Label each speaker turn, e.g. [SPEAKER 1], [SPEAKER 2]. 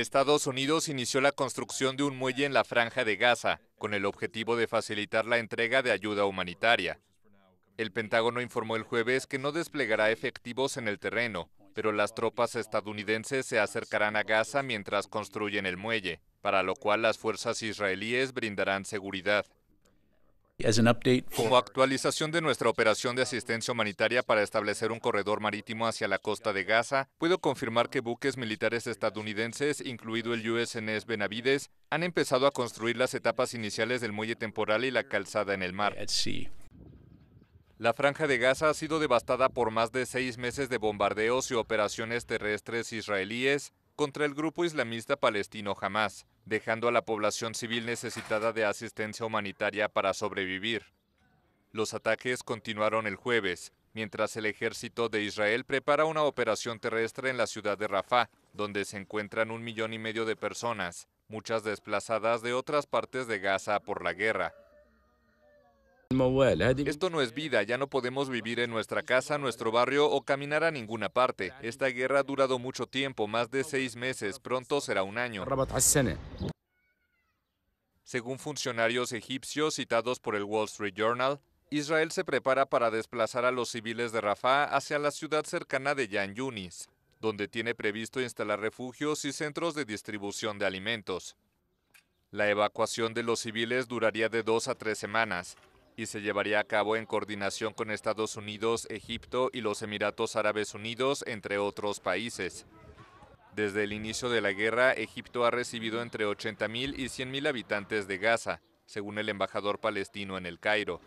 [SPEAKER 1] Estados Unidos inició la construcción de un muelle en la franja de Gaza con el objetivo de facilitar la entrega de ayuda humanitaria. El Pentágono informó el jueves que no desplegará efectivos en el terreno, pero las tropas estadounidenses se acercarán a Gaza mientras construyen el muelle, para lo cual las fuerzas israelíes brindarán seguridad. Como actualización de nuestra operación de asistencia humanitaria para establecer un corredor marítimo hacia la costa de Gaza, puedo confirmar que buques militares estadounidenses, incluido el USNS Benavides, han empezado a construir las etapas iniciales del muelle temporal y la calzada en el mar. La franja de Gaza ha sido devastada por más de seis meses de bombardeos y operaciones terrestres israelíes contra el grupo islamista palestino Hamas dejando a la población civil necesitada de asistencia humanitaria para sobrevivir. Los ataques continuaron el jueves, mientras el ejército de Israel prepara una operación terrestre en la ciudad de Rafah, donde se encuentran un millón y medio de personas, muchas desplazadas de otras partes de Gaza por la guerra. Esto no es vida, ya no podemos vivir en nuestra casa, nuestro barrio o caminar a ninguna parte. Esta guerra ha durado mucho tiempo, más de seis meses, pronto será un año. Según funcionarios egipcios citados por el Wall Street Journal, Israel se prepara para desplazar a los civiles de Rafah hacia la ciudad cercana de Yan Yunis, donde tiene previsto instalar refugios y centros de distribución de alimentos. La evacuación de los civiles duraría de dos a tres semanas y se llevaría a cabo en coordinación con Estados Unidos, Egipto y los Emiratos Árabes Unidos, entre otros países. Desde el inicio de la guerra, Egipto ha recibido entre 80.000 y 100.000 habitantes de Gaza, según el embajador palestino en el Cairo.